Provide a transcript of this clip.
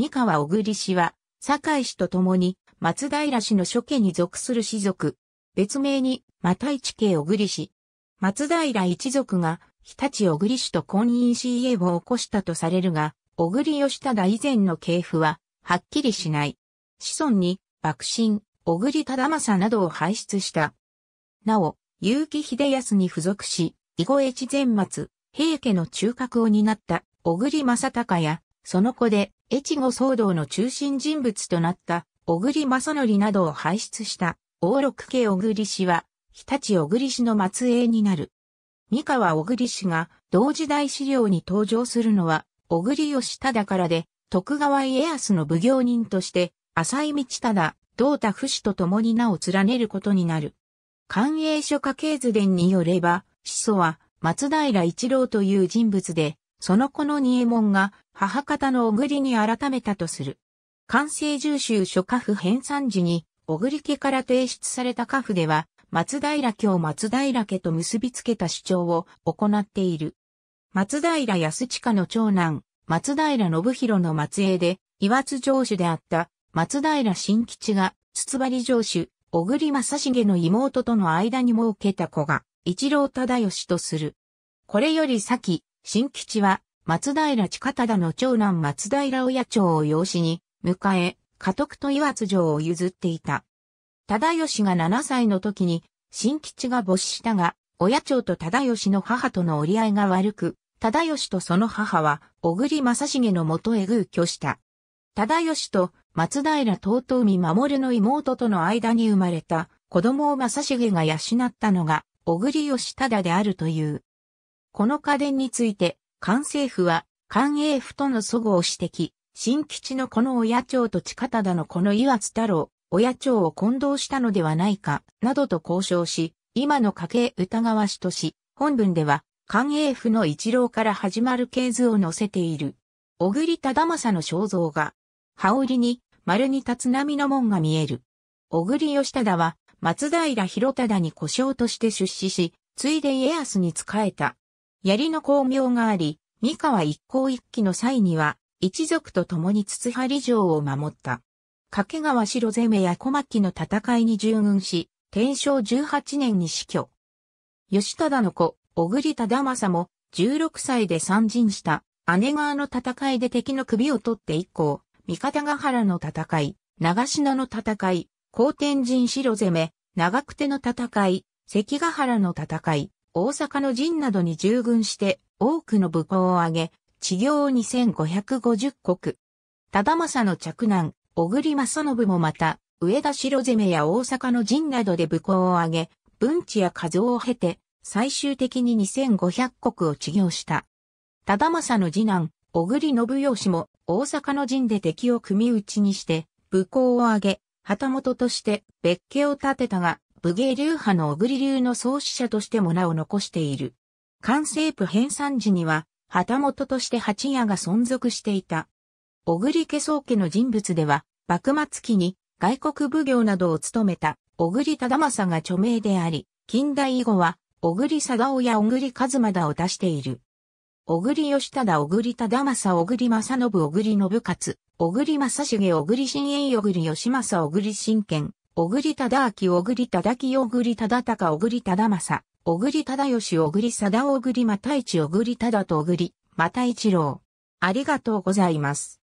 三河小栗氏は、堺氏と共に松平氏の諸家に属する氏族、別名に、また家小栗氏。松平一族が、日立小栗氏と婚姻 CA を起こしたとされるが、小栗義忠以前の系譜は、はっきりしない。子孫に、幕臣、小栗忠政などを輩出した。なお、結城秀康に付属し、囲碁越前松、平家の中核を担った小栗正隆やその子で、越後騒動の中心人物となった、小栗正則などを輩出した、大六家小栗氏は、日立小栗氏の末裔になる。三河小栗氏が、同時代資料に登場するのは、小栗義忠からで、徳川家康の奉行人として、浅井道忠、道太夫死と共に名を連ねることになる。官営書家系図伝によれば、始祖は松平一郎という人物で、その子の仁右衛門が母方の小栗に改めたとする。完成重修書家父編纂時に、小栗家から提出された家父では、松平家を松平家と結びつけた主張を行っている。松平康親の長男、松平信弘の末裔で、岩津城主であった松平新吉が、筒張城主、小栗正重の妹との間に設けた子が、一郎忠義とする。これより先、新吉は、松平近忠の長男松平親長を養子に、迎え、家督と岩津城を譲っていた。忠義が7歳の時に、新吉が没したが、親長と忠義の母との折り合いが悪く、忠義とその母は、小栗正成のもとへ偶居した。忠義と松平東東見守の妹との間に生まれた子供を正成が養ったのが、小栗義忠であるという。この家電について、関政府は、関英府との祖語を指摘、新吉のこの親町と近忠のこの岩津太郎、親町を混同したのではないか、などと交渉し、今の家計疑わしとし、本文では、関英府の一郎から始まる系図を載せている。小栗忠政の肖像画。羽織に、丸に立つ波の門が見える。小栗義忠は、松平広忠に故障として出資し、ついで家康に仕えた。槍の巧妙があり、三河一向一揆の際には、一族と共に筒張城を守った。掛川城攻めや小牧の戦いに従軍し、天正18年に死去。吉忠の子、小栗忠政も、16歳で参陣した、姉川の戦いで敵の首を取って以降、三方ヶ原の戦い、長篠の戦い、高天神城攻め、長久手の戦い、関ヶ原の戦い、大阪の陣などに従軍して多くの武功を挙げ、治業2550国。忠政の嫡男、小栗正信もまた、上田城攻めや大阪の陣などで武功を挙げ、文治や夫を経て、最終的に2500国を治療した。忠政の次男、小栗信義も大阪の陣で敵を組み打ちにして、武功を挙げ、旗本として別家を建てたが、武芸流派の小栗流の創始者としても名を残している。関西部編纂時には、旗本として八屋が存続していた。小栗家宗家の人物では、幕末期に外国奉行などを務めた小栗忠政が著名であり、近代以後は小栗貞夫や小栗和馬だを出している。小栗義忠、小栗忠政、小栗正信、小栗信勝、小栗正重、小栗新栄、小栗義政、小栗新賢、小栗忠明、小栗忠清、小栗忠隆、小栗忠政、小栗忠義、小栗貞、小栗又一、小栗忠と小栗又一郎。ありがとうございます。